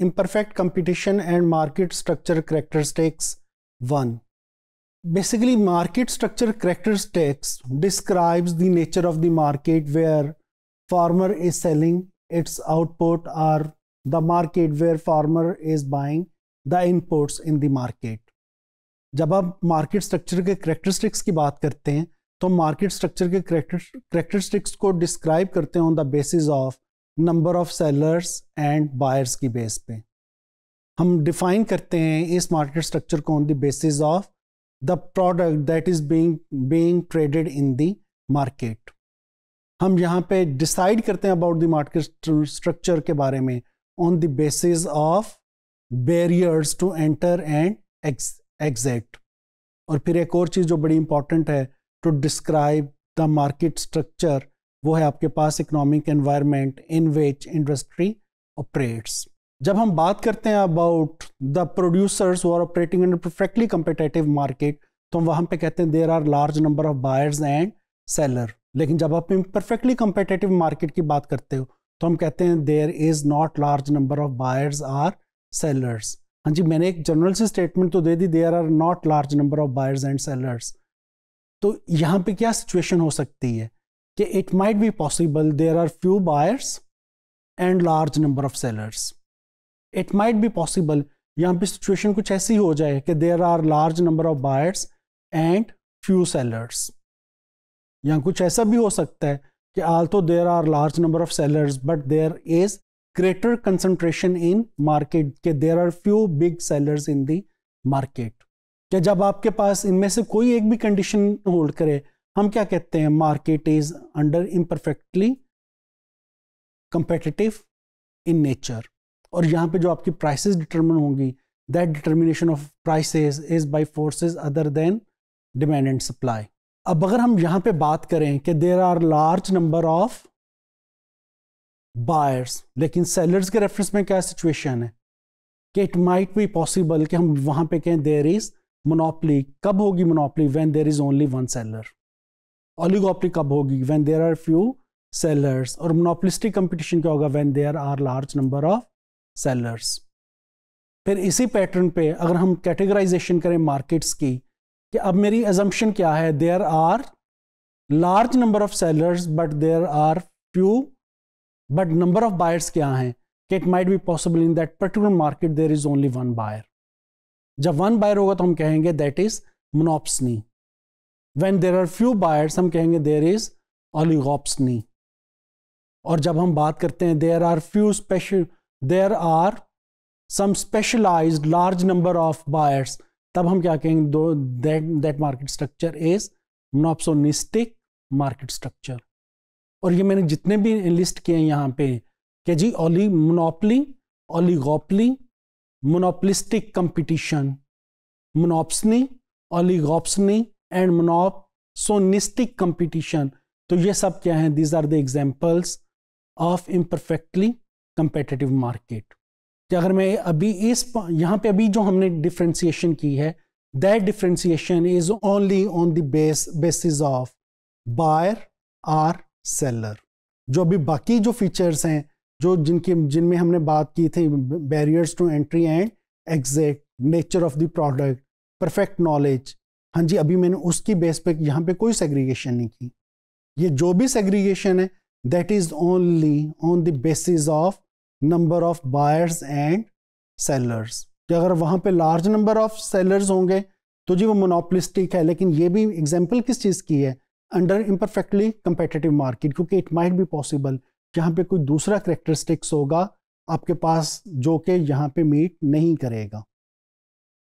imperfect competition and market structure characteristics 1 basically market structure characteristics describes the nature of the market where farmer is selling its output or the market where farmer is buying the inputs in the market जब आप market structure के characteristics की बात करते हैं तो market structure के characteristics को डिस्क्राइब करते हैं on the basis of number of sellers and buyers की बेस पे हम डिफाइन करते हैं इस मार्केट स्ट्रक्चर को on the basis of the product that is being being traded in the market हम यहाँ पे डिसाइड करते हैं अबाउट द मार्केट स्ट्रक्चर के बारे में on the basis of barriers to enter and exit और फिर एक और चीज़ जो बड़ी इंपॉर्टेंट है to describe the market structure वो है आपके पास economic environment in which industry operates जब हम बात करते हैं अबाउट द प्रोड्यूसर्स और operating in perfectly competitive market तो हम वहाँ पे कहते हैं there are large number of buyers and seller लेकिन जब आप परफेक्टली कम्पिटेटिव मार्केट की बात करते हो तो हम कहते हैं there is not large number of buyers are sellers हाँ जी मैंने एक जनरल सी स्टेटमेंट तो दे दी there are not large number of buyers and sellers तो यहाँ पे क्या सिचुएशन हो सकती है कि it might be possible there are few buyers and large number of sellers it might be possible यहाँ पे सिचुएशन कुछ ऐसी हो जाए कि there are large number of buyers and few sellers या कुछ ऐसा भी हो सकता है कि आल तो there are large number of sellers but there is greater concentration in market के there are few big sellers in the market क्या जब आपके पास इनमें से कोई एक भी कंडीशन होल्ड करे हम क्या कहते हैं market is under imperfectly competitive in nature और यहाँ पे जो आपकी प्राइसेस डिटरमिन होंगी that determination of prices is by forces other than demand and supply अब अगर हम यहाँ पे बात करें कि there are large number of buyers लेकिन सेलर्स के रेफरेंस में क्या सिचुएशन है कि इट माइट बी पॉसिबल कि हम वहाँ पे कहें देर इज़ मोनोपली कब होगी monopoly when there is only one seller oligopoly कब होगी when there are few sellers और मोनोपलिस्टिक कंपटीशन क्या होगा when there are large number of sellers फिर इसी पैटर्न पे अगर हम कैटेगराइजेशन करें मार्केट्स की कि अब मेरी एजम्पन क्या है there are large number of sellers but there are few but number of buyers क्या हैं कि it might be possible in that particular market there is only one buyer जब वन बायर होगा तो हम कहेंगे that is monopsony when there are few buyers हम कहेंगे देर इज ओलिगोप्सनी और जब हम बात करते हैं there are few special there are some specialize large number of buyers तब हम क्या कहेंगे दो that market structure is monopsonistic market structure और ये मैंने जितने भी लिस्ट किए हैं यहाँ पे कि जी ओली monopoly oligopoly monopolistic competition monopsony oligopsony and सोनिस्टिक कंपटीशन तो ये सब क्या है these are the examples of imperfectly competitive market कि अगर मैं अभी इस यहाँ पे अभी जो हमने डिफ्रेंसीशन की है that differentiation is only on the base basis of buyer or seller जो अभी बाकी जो फीचर्स हैं जो जिनके जिनमें हमने बात की थी barriers to entry and exit nature of the product perfect knowledge हाँ जी अभी मैंने उसकी बेस पे यहाँ पे कोई सेग्रीगेशन नहीं की ये जो भी सेग्रीगेशन है that is only on the basis of number of buyers and sellers कि अगर वहाँ पे लार्ज नंबर ऑफ सेलर्स होंगे तो जी वो मोनोपलिस्टिक है लेकिन ये भी एग्जाम्पल किस चीज़ की है अंडर इम्परफेक्टली कंपेटेटिव मार्केट क्योंकि इट माइट भी पॉसिबल यहाँ पे कोई दूसरा करेक्टरिस्टिक्स होगा आपके पास जो कि यहाँ पे मीट नहीं करेगा